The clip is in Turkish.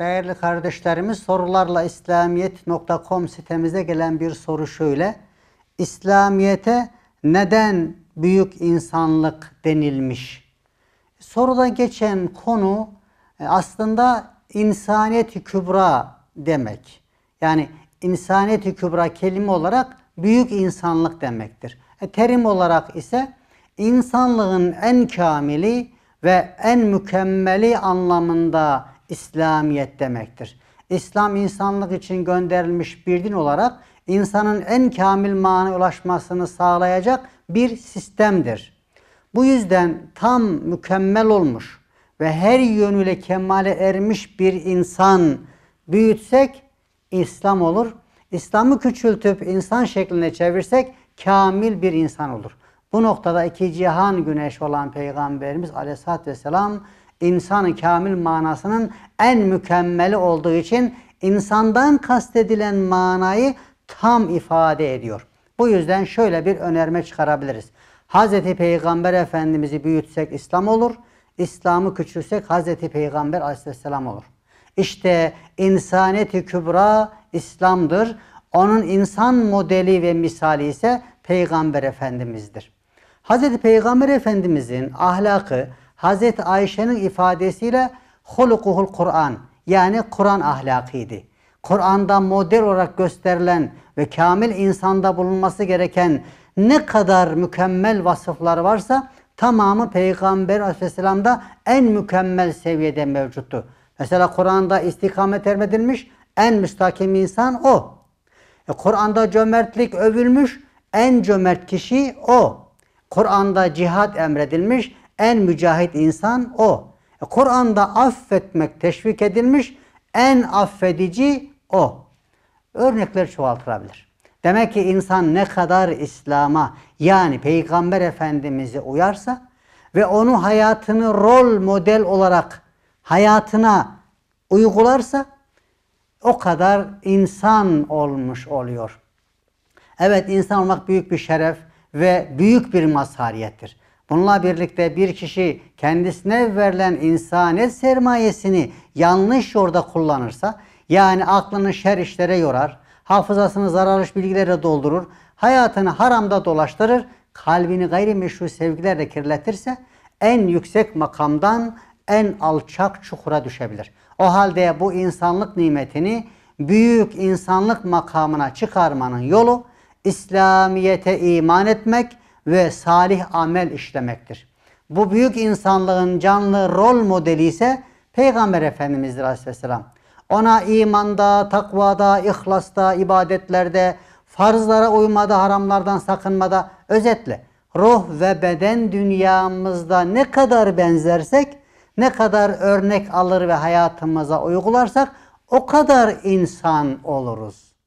Değerli kardeşlerimiz sorularla İslamiyet.com sitemize gelen bir soru şöyle. İslamiyet'e neden büyük insanlık denilmiş? Soruda geçen konu e, aslında insaniyet-i kübra demek. Yani insaniyet-i kübra kelime olarak büyük insanlık demektir. E, terim olarak ise insanlığın en kamili ve en mükemmeli anlamında İslamiyet demektir. İslam insanlık için gönderilmiş bir din olarak insanın en kamil mana ulaşmasını sağlayacak bir sistemdir. Bu yüzden tam mükemmel olmuş ve her yönüyle kemale ermiş bir insan büyütsek İslam olur. İslam'ı küçültüp insan şekline çevirsek kamil bir insan olur. Bu noktada iki cihan güneş olan Peygamberimiz aleyhissalatü vesselam insanı kamil manasının en mükemmeli olduğu için insandan kastedilen manayı tam ifade ediyor. Bu yüzden şöyle bir önerme çıkarabiliriz. Hz. Peygamber Efendimiz'i büyütsek İslam olur. İslam'ı küçülsek Hz. Peygamber Aleyhisselam olur. İşte insaniyeti kübra İslam'dır. Onun insan modeli ve misali ise Peygamber Efendimiz'dir. Hz. Peygamber Efendimiz'in ahlakı Hazreti Ayşe'nin ifadesiyle hulukuhul Kur'an yani Kur'an ahlakıydı. Kur'an'da model olarak gösterilen ve kamil insanda bulunması gereken ne kadar mükemmel vasıflar varsa tamamı Peygamber Aleyhisselam'da en mükemmel seviyede mevcuttu. Mesela Kur'an'da istikamet ermedilmiş en müstakim insan o. E, Kur'an'da cömertlik övülmüş en cömert kişi o. Kur'an'da cihat emredilmiş en mücahit insan o. E, Kur'an'da affetmek teşvik edilmiş. En affedici o. Örnekler çoğaltılabilir. Demek ki insan ne kadar İslam'a yani Peygamber Efendimiz'e uyarsa ve onu hayatını rol model olarak hayatına uygularsa o kadar insan olmuş oluyor. Evet insan olmak büyük bir şeref ve büyük bir mazhariyettir. Bununla birlikte bir kişi kendisine verilen insaniyet sermayesini yanlış yolda kullanırsa, yani aklını şer işlere yorar, hafızasını zararlı bilgilere doldurur, hayatını haramda dolaştırır, kalbini gayrimeşru sevgilerle kirletirse en yüksek makamdan en alçak çukura düşebilir. O halde bu insanlık nimetini büyük insanlık makamına çıkarmanın yolu İslamiyete iman etmek, ve salih amel işlemektir. Bu büyük insanlığın canlı rol modeli ise Peygamber Efendimiz'dir aleyhisselam. Ona imanda, takvada, ihlasta, ibadetlerde, farzlara uymada, haramlardan sakınmada, özetle ruh ve beden dünyamızda ne kadar benzersek, ne kadar örnek alır ve hayatımıza uygularsak o kadar insan oluruz.